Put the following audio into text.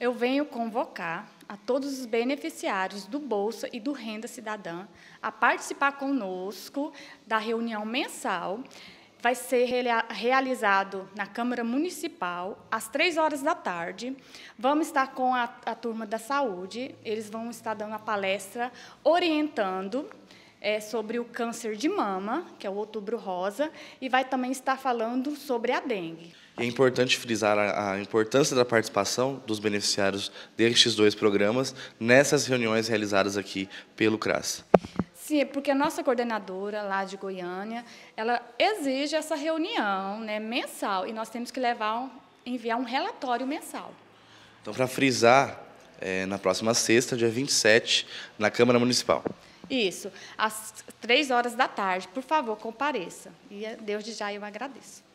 eu venho convocar a todos os beneficiários do Bolsa e do Renda Cidadã a participar conosco da reunião mensal. Vai ser realizado na Câmara Municipal às três horas da tarde. Vamos estar com a, a turma da saúde, eles vão estar dando a palestra orientando é, sobre o câncer de mama, que é o Outubro Rosa, e vai também estar falando sobre a dengue. É importante frisar a, a importância da participação dos beneficiários destes dois programas nessas reuniões realizadas aqui pelo CRAS. Sim, é porque a nossa coordenadora lá de Goiânia, ela exige essa reunião né, mensal e nós temos que levar, um, enviar um relatório mensal. Então, para frisar, é, na próxima sexta, dia 27, na Câmara Municipal. Isso, às três horas da tarde. Por favor, compareça. E Deus de já eu agradeço.